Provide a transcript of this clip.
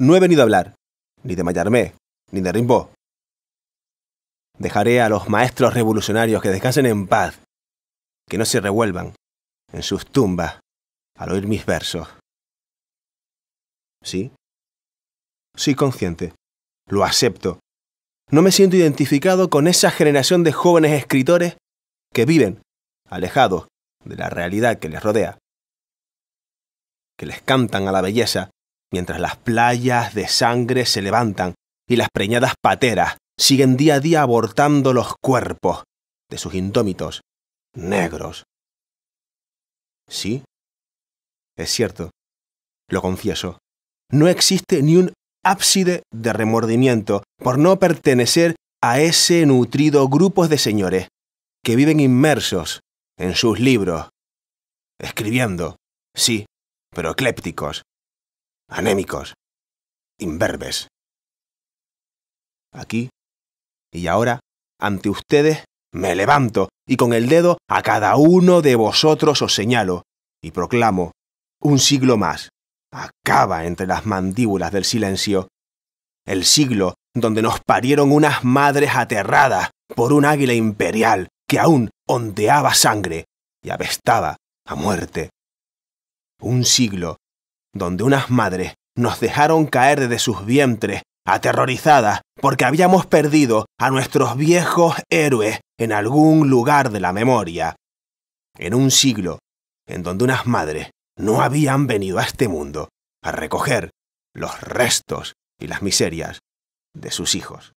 No he venido a hablar, ni de Mayarmé, ni de Rimbaud. Dejaré a los maestros revolucionarios que descansen en paz, que no se revuelvan en sus tumbas al oír mis versos. ¿Sí? Sí, consciente. Lo acepto. No me siento identificado con esa generación de jóvenes escritores que viven alejados de la realidad que les rodea, que les cantan a la belleza mientras las playas de sangre se levantan y las preñadas pateras siguen día a día abortando los cuerpos de sus indómitos negros. Sí, es cierto, lo confieso. No existe ni un ábside de remordimiento por no pertenecer a ese nutrido grupo de señores que viven inmersos en sus libros, escribiendo, sí, pero eclépticos, anémicos, imberbes. Aquí y ahora, ante ustedes, me levanto y con el dedo a cada uno de vosotros os señalo y proclamo, un siglo más, acaba entre las mandíbulas del silencio, el siglo donde nos parieron unas madres aterradas por un águila imperial que aún ondeaba sangre y avestaba a muerte. Un siglo donde unas madres nos dejaron caer de sus vientres, aterrorizadas, porque habíamos perdido a nuestros viejos héroes en algún lugar de la memoria. En un siglo en donde unas madres no habían venido a este mundo a recoger los restos y las miserias de sus hijos.